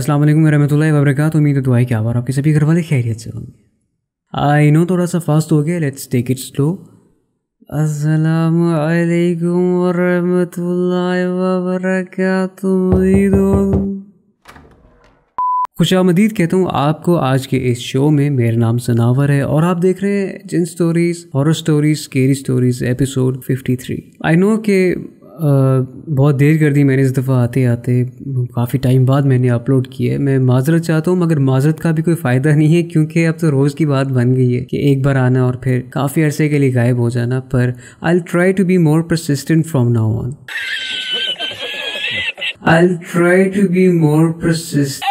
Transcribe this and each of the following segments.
अस्सलाम वालेकुम रहमतुल्लाहि वबरकात उम्मीद है दुआई क्या बार आपके सभी घर वाले खैरियत से होंगे आई नो थोड़ा सा फास्ट हो गया लेट्स टेक इट स्लो अस्सलाम वालेकुम रहमतुल्लाहि वबरकात उम्मीद खुश आमदीद कहता हूँ आपको आज के इस शो में मेरा नाम सनावर है और आप देख रहे हैं जिन stories horror stories scary stories episode 53 I know के बहुत देर कर दी मैंने इस दफ़ा आते आते काफ़ी टाइम बाद मैंने अपलोड किया है मैं माजरत चाहता हूँ मगर माजरत का भी कोई फ़ायदा नहीं है क्योंकि अब तो रोज़ की बात बन गई है कि एक बार आना और फिर काफ़ी अरसे के लिए गायब हो जाना पर I try to be more persistent from now on I'll try to be more persistent.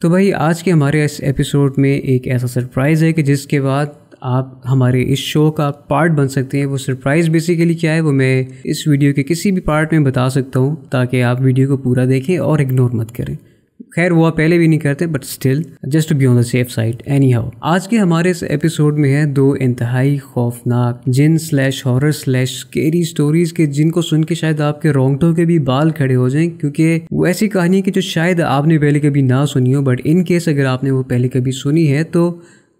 तो भाई आज के हमारे इस एपिसोड में एक ऐसा सरप्राइज़ है कि जिसके बाद आप हमारे इस शो का पार्ट बन सकते हैं वो सरप्राइज़ बेसिकली क्या है वो मैं इस वीडियो के किसी भी पार्ट में बता सकता हूँ ताकि आप वीडियो को पूरा देखें और इग्नोर मत करें खैर वो आप पहले भी नहीं करते but still just be on the safe side anyhow आज के हमारे इस एपिसोड में है दो इंतहाई खौफनाक जिन slash horror slash scary stories के जिनको सुन के शायद आपके रोंगटों के भी बाल खड़े हो जाएं क्योंकि वो ऐसी कहानी है कि जो शायद आपने पहले कभी ना सुनी हो बट इन केस अगर आपने वो पहले कभी सुनी है तो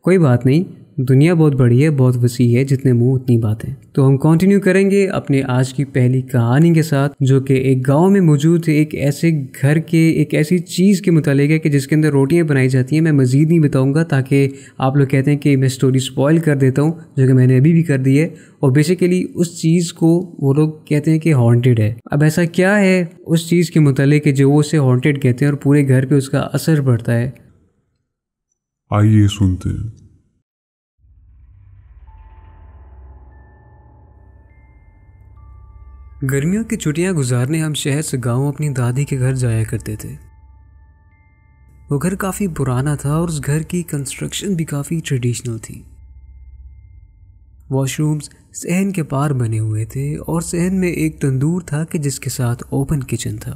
कोई बात नहीं दुनिया बहुत बड़ी है बहुत वसी है जितने मुंह उतनी बातें तो हम कंटिन्यू करेंगे अपने आज की पहली कहानी के साथ जो कि एक गांव में मौजूद एक ऐसे घर के एक ऐसी चीज़ के मुतालिक है कि जिसके अंदर रोटियाँ बनाई जाती हैं मैं मज़ीद नहीं बताऊँगा ताकि आप लोग कहते हैं कि मैं स्टोरी स्पॉयल कर देता हूँ जो कि मैंने अभी भी कर दी है और बेसिकली उस चीज़ को वो लोग कहते हैं कि हॉन्टेड है अब ऐसा क्या है उस चीज़ के मुतालिक जो वो उसे हॉन्टेड कहते हैं और पूरे घर पर उसका असर पड़ता है आइए सुनते हैं गर्मियों की छुट्टियां गुजारने हम शहर से गांव अपनी दादी के घर जाया करते थे वो घर काफ़ी पुराना था और उस घर की कंस्ट्रक्शन भी काफ़ी ट्रेडिशनल थी वॉशरूम्स सहन के पार बने हुए थे और सहन में एक तंदूर था कि जिसके साथ ओपन किचन था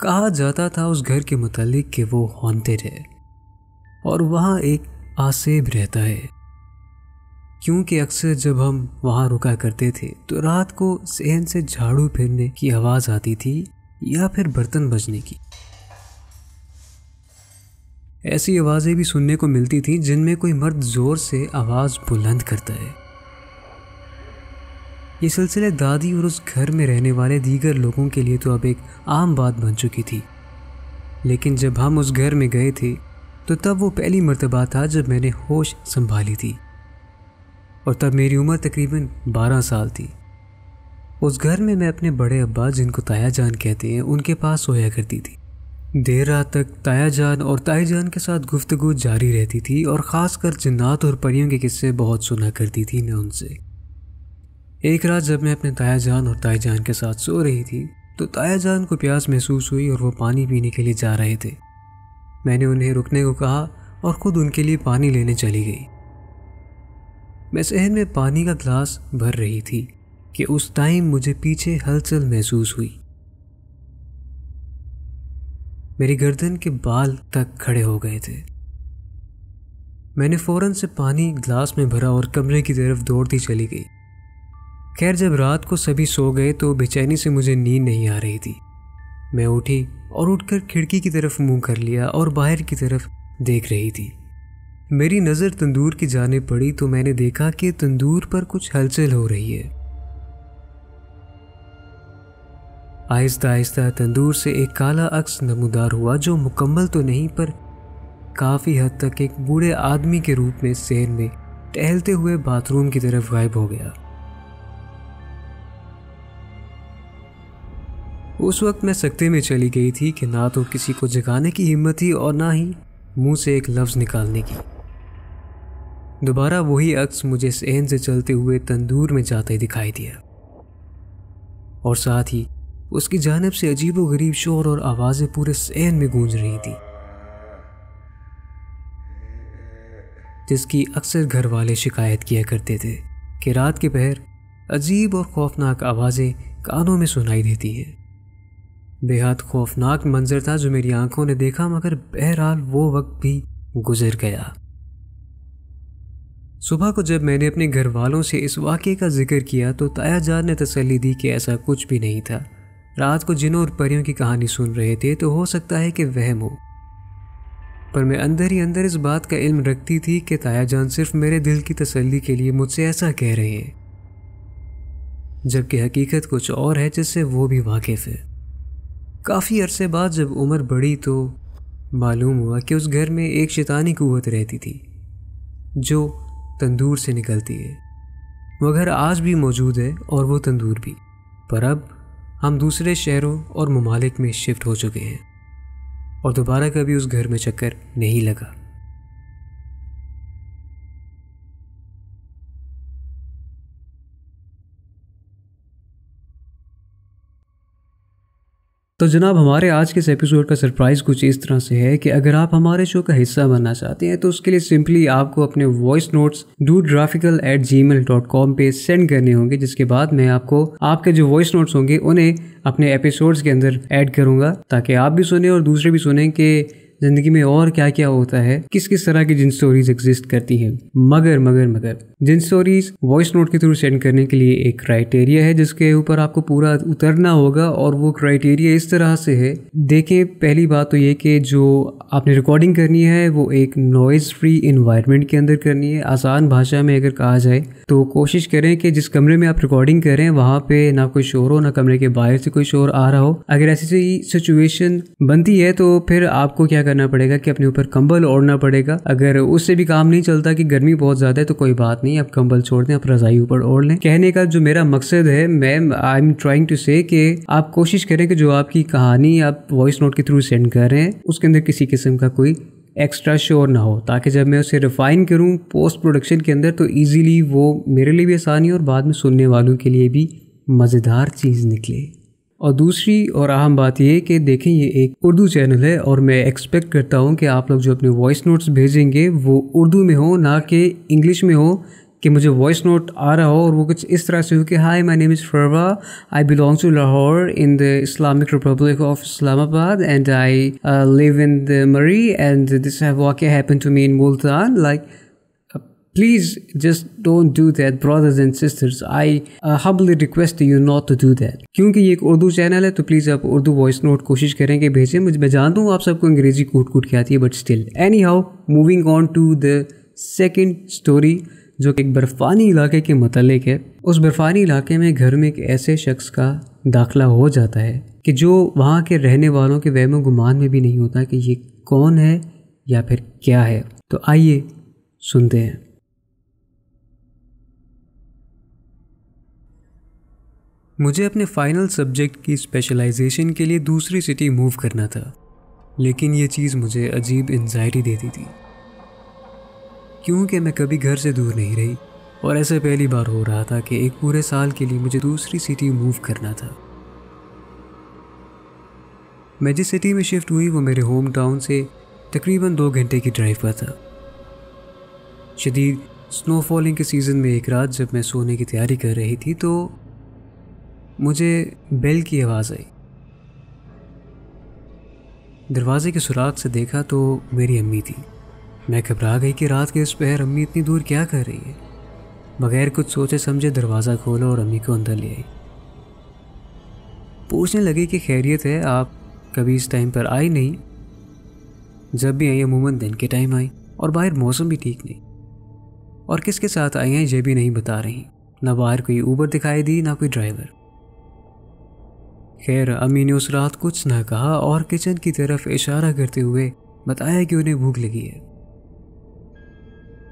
कहा जाता था उस घर के मुतालिक कि वो हॉन्टेड है और वहाँ एक आसेब रहता है क्योंकि अक्सर जब हम वहाँ रुका करते थे तो रात को सहन से झाड़ू फिरने की आवाज़ आती थी या फिर बर्तन बजने की ऐसी आवाज़ें भी सुनने को मिलती थी जिनमें कोई मर्द ज़ोर से आवाज़ बुलंद करता है ये सिलसिले दादी और उस घर में रहने वाले दीगर लोगों के लिए तो अब एक आम बात बन चुकी थी लेकिन जब हम उस घर में गए थे तो तब वो पहली मर्तबा था जब मैंने होश संभाली थी और तब मेरी उम्र तकरीबन 12 साल थी उस घर में मैं अपने बड़े अब्बा जिनको ताया जान कहते हैं उनके पास सोया करती थी देर रात तक ताया जान और ताई जान के साथ गुफ्तगु जारी रहती थी और ख़ासकर जन्नात और परियों के किस्से बहुत सुना करती थी मैं उनसे एक रात जब मैं अपने ताया जान और ताई जान के साथ सो रही थी तो ताया जान को प्यास महसूस हुई और वो पानी पीने के लिए जा रहे थे मैंने उन्हें रुकने को कहा और ख़ुद उनके लिए पानी लेने चली गई मैं सहन में पानी का ग्लास भर रही थी कि उस टाइम मुझे पीछे हलचल महसूस हुई मेरी गर्दन के बाल तक खड़े हो गए थे मैंने फ़ौरन से पानी ग्लास में भरा और कमरे की तरफ दौड़ती चली गई खैर जब रात को सभी सो गए तो बेचैनी से मुझे नींद नहीं आ रही थी मैं उठी और उठकर खिड़की की तरफ मुंह कर लिया और बाहर की तरफ देख रही थी मेरी नज़र तंदूर की जाने पड़ी तो मैंने देखा कि तंदूर पर कुछ हलचल हो रही है आहिस्ता आहिस्ता तंदूर से एक काला अक्स नमूदार हुआ जो मुकम्मल तो नहीं पर काफ़ी हद तक एक बूढ़े आदमी के रूप में शहर में टहलते हुए बाथरूम की तरफ गायब हो गया उस वक्त मैं सकते में चली गई थी कि ना तो किसी को जगाने की हिम्मत थी और ना ही मुंह से एक लफ्ज़ निकालने की दोबारा वही अक्स मुझे सहन से चलते हुए तंदूर में जाते दिखाई दिया और साथ ही उसकी जानब से अजीबो गरीब शोर और आवाज़ें पूरे सहन में गूंज रही थी जिसकी अक्सर घर वाले शिकायत किया करते थे कि रात के पहर अजीब और खौफनाक आवाज़ें कानों में सुनाई देती हैं बेहद खौफनाक मंजर था जो मेरी आंखों ने देखा मगर बहरहाल वो वक्त भी गुजर गया सुबह को जब मैंने अपने घर वालों से इस वाक्य का जिक्र किया तो ताया जान ने तसली दी कि ऐसा कुछ भी नहीं था रात को जिनों और परियों की कहानी सुन रहे थे तो हो सकता है कि वहम हो पर मैं अंदर ही अंदर इस बात का इल्म रखती थी कि ताया जान सिर्फ मेरे दिल की तसली के लिए मुझसे ऐसा कह रहे हैं जबकि हकीकत कुछ और है जिससे वो भी वाकिफ है काफ़ी अरसे बाद जब उम्र बढ़ी तो मालूम हुआ कि उस घर में एक शैतानी कुत रहती थी जो तंदूर से निकलती है वह घर आज भी मौजूद है और वो तंदूर भी पर अब हम दूसरे शहरों और ममालिक में शिफ्ट हो चुके हैं और दोबारा कभी उस घर में चक्कर नहीं लगा तो जनाब हमारे आज के इस एपिसोड का सरप्राइज़ कुछ इस तरह से है कि अगर आप हमारे शो का हिस्सा बनना चाहते हैं तो उसके लिए सिंपली आपको अपने voice notes do graphical at Gmail dot com पर सेंड करने होंगे जिसके बाद मैं आपको आपके जो वॉइस नोट्स होंगे उन्हें अपने एपिसोड्स के अंदर ऐड करूँगा ताकि आप भी सुने और दूसरे भी सुने कि ज़िंदगी में और क्या क्या होता है किस किस तरह की जिन स्टोरीज एग्जिस्ट करती हैं मगर मगर मगर जिन स्टोरीज वॉइस नोट के थ्रू सेंड करने के लिए एक क्राइटेरिया है जिसके ऊपर आपको पूरा उतरना होगा और वो क्राइटेरिया इस तरह से है देखें पहली बात तो ये कि जो आपने रिकॉर्डिंग करनी है वो एक नॉइज़ फ्री इन्वायरमेंट के अंदर करनी है आसान भाषा में अगर कहा जाए तो कोशिश करें कि जिस कमरे में आप रिकॉर्डिंग करें वहाँ पे ना कोई शोर हो ना कमरे के बाहर से कोई शोर आ रहा हो अगर ऐसी सिचुएशन बनती है तो फिर आपको क्या करना पड़ेगा कि अपने ऊपर कंबल ओढ़ना पड़ेगा अगर उससे भी काम नहीं चलता कि गर्मी बहुत ज़्यादा है तो कोई बात नहीं आप कंबल छोड़ दें आप रजाई ऊपर ओढ़ लें कहने का जो मेरा मकसद है ma'am I am trying to say कि आप कोशिश करें कि जो आपकी कहानी आप वॉइस नोट के थ्रू सेंड कर रहे हैं उसके अंदर किसी किस्म का कोई एक्स्ट्रा श्योर ना हो ताकि जब मैं उसे रिफ़ाइन करूँ पोस्ट प्रोडक्शन के अंदर तो ईज़िली वो मेरे लिए भी आसानी और बाद में सुनने वालों के लिए भी मज़ेदार चीज़ निकले और दूसरी और अहम बात यह कि देखें ये एक उर्दू चैनल है और मैं एक्सपेक्ट करता हूँ कि आप लोग जो अपने वॉइस नोट्स भेजेंगे वो उर्दू में हो ना कि इंग्लिश में हो कि मुझे वॉइस नोट आ रहा हो और वो कुछ इस तरह से हो कि hi my name is Farwa I belong to Lahore in the Islamic Republic of Islamabad and I live in the Murree and this have happen to me in Multan like Please just don't do that brothers and sisters. I uh, humbly request you not to do that. क्योंकि ये एक Urdu channel है तो please आप Urdu voice note कोशिश करें कि भेजें मुझे मैं जानता हूँ आप सबको अंग्रेजी कूट कूट के आती है but still anyhow moving on to the second story जो कि एक बर्फ़ानी इलाके के मतलब है उस बर्फ़ानी इलाके में घर में एक ऐसे शख्स का दाखला हो जाता है कि जो वहाँ के रहने वालों के वहम गुमान में भी नहीं होता कि ये कौन है या फिर क्या है तो आइए सुनते हैं मुझे अपने फाइनल सब्जेक्ट की स्पेशलाइजेशन के लिए दूसरी सिटी मूव करना था लेकिन ये चीज़ मुझे अजीब एनजाइटी देती थी क्योंकि मैं कभी घर से दूर नहीं रही और ऐसे पहली बार हो रहा था कि एक पूरे साल के लिए मुझे दूसरी सिटी मूव करना था मैं जिस सिटी में शिफ्ट हुई वो मेरे होम टाउन से तकरीबन दो घंटे की ड्राइव पर था शदीद स्नोफॉलिंग के सीज़न में एक रात जब मैं सोने की तैयारी कर रही थी तो मुझे बेल की आवाज़ आई दरवाजे के सुराख से देखा तो मेरी अम्मी थी मैं घबरा गई कि रात के इस पहर अम्मी इतनी दूर क्या कर रही है बगैर कुछ सोचे समझे दरवाज़ा खोला और अम्मी को अंदर ले आई पूछने लगी कि खैरियत है आप कभी इस टाइम पर आई नहीं जब भी आई अमूमन दिन के टाइम आई और बाहर मौसम भी ठीक नहीं और किसके साथ आई हैं ये भी नहीं बता रही ना बाहर कोई ऊबर दिखाई दी ना कोई ड्राइवर खैर अम्मी ने उस रात कुछ ना कहा और किचन की तरफ इशारा करते हुए बताया कि उन्हें भूख लगी है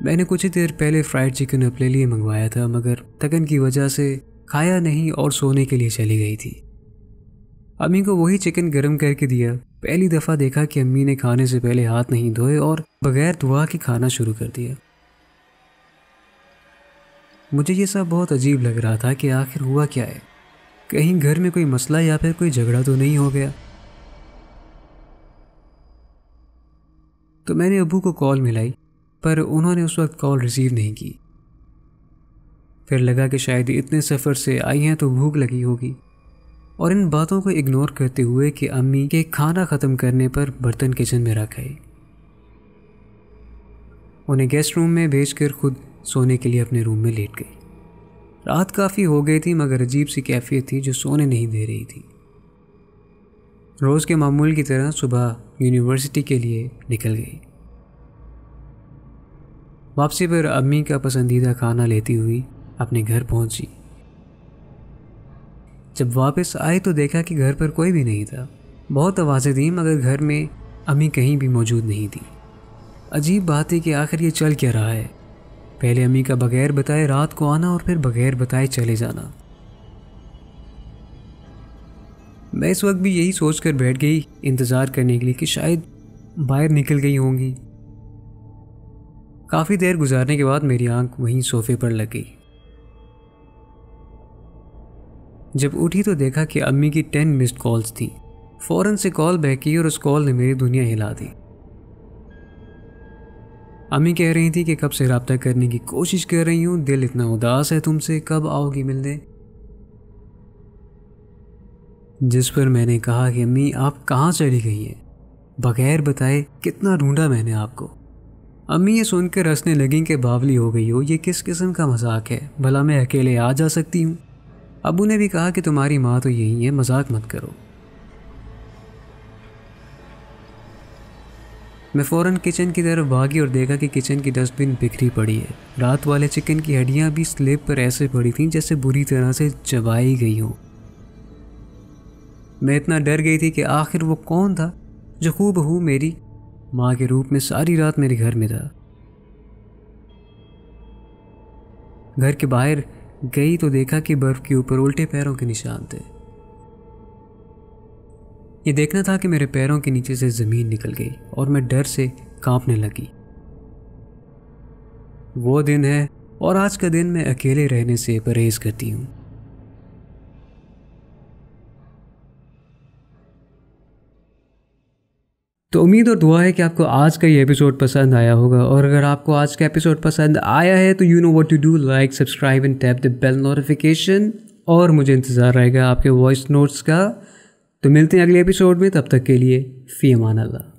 मैंने कुछ ही देर पहले फ्राइड चिकन अपने लिए मंगवाया था मगर थकन की वजह से खाया नहीं और सोने के लिए चली गई थी अम्मी को वही चिकन गर्म करके दिया पहली दफ़ा देखा कि अम्मी ने खाने से पहले हाथ नहीं धोए और बगैर दुआ के खाना शुरू कर दिया मुझे ये सब बहुत अजीब लग रहा था कि आखिर हुआ क्या है कहीं घर में कोई मसला या फिर कोई झगड़ा तो नहीं हो गया तो मैंने अबू को कॉल मिलाई पर उन्होंने उस वक्त कॉल रिसीव नहीं की फिर लगा कि शायद इतने सफ़र से आई हैं तो भूख लगी होगी और इन बातों को इग्नोर करते हुए कि अम्मी के खाना ख़त्म करने पर बर्तन किचन में रख गए उन्हें गेस्ट रूम में भेजकर खुद सोने के लिए अपने रूम में लेट गई रात काफ़ी हो गई थी मगर अजीब सी कैफियत थी जो सोने नहीं दे रही थी रोज़ के मामूल की तरह सुबह यूनिवर्सिटी के लिए निकल गई वापसी पर अम्मी का पसंदीदा खाना लेती हुई अपने घर पहुंची जब वापस आए तो देखा कि घर पर कोई भी नहीं था बहुत आवाज़ें थीं मगर घर में अम्मी कहीं भी मौजूद नहीं थी अजीब बात है कि आखिर ये चल क्या रहा है पहले अम्मी का बगैर बताए रात को आना और फिर बगैर बताए चले जाना मैं इस वक्त भी यही सोच कर बैठ गई इंतज़ार करने के लिए कि शायद बाहर निकल गई होंगी काफ़ी देर गुजारने के बाद मेरी आंख वहीं सोफे पर लग गई जब उठी तो देखा कि अम्मी की टेन मिस्ड कॉल्स थी फ़ौरन से कॉल बैक की और उस कॉल ने मेरी दुनिया हिला दी अम्मी कह रही थी कि कब से रबता करने की कोशिश कर रही हूँ दिल इतना उदास है तुमसे कब आओगी मिलने जिस पर मैंने कहा कि अम्मी आप कहाँ चली गई हैं बगैर बताए कितना ढूंढा मैंने आपको अम्मी ये सुनकर हंसने लगी कि बावली हो गई हो ये किस किस्म का मजाक है भला मैं अकेले आ जा सकती हूँ अबू ने भी कहा कि तुम्हारी माँ तो यही है मजाक मत करो मैं फ़ौरन किचन की तरफ भागी और देखा कि किचन की डस्टबिन बिखरी पड़ी है रात वाले चिकन की हड्डियाँ भी स्लेब पर ऐसे पड़ी थीं जैसे बुरी तरह से चबाई गई हों मैं इतना डर गई थी कि आखिर वो कौन था जो खूब हूँ मेरी माँ के रूप में सारी रात मेरे घर में था घर के बाहर गई तो देखा कि बर्फ़ के ऊपर उल्टे पैरों के निशान थे ये देखना था कि मेरे पैरों के नीचे से ज़मीन निकल गई और मैं डर से कांपने लगी वो दिन है और आज का दिन मैं अकेले रहने से परहेज करती हूँ तो उम्मीद और दुआ है कि आपको आज का ये एपिसोड पसंद आया होगा और अगर आपको आज का एपिसोड पसंद आया है तो you know what to do like subscribe and tap the bell notification और मुझे इंतज़ार रहेगा आपके वॉइस नोट्स का तो मिलते हैं अगले एपिसोड में तब तक के लिए फ़ी अमान अल्लाह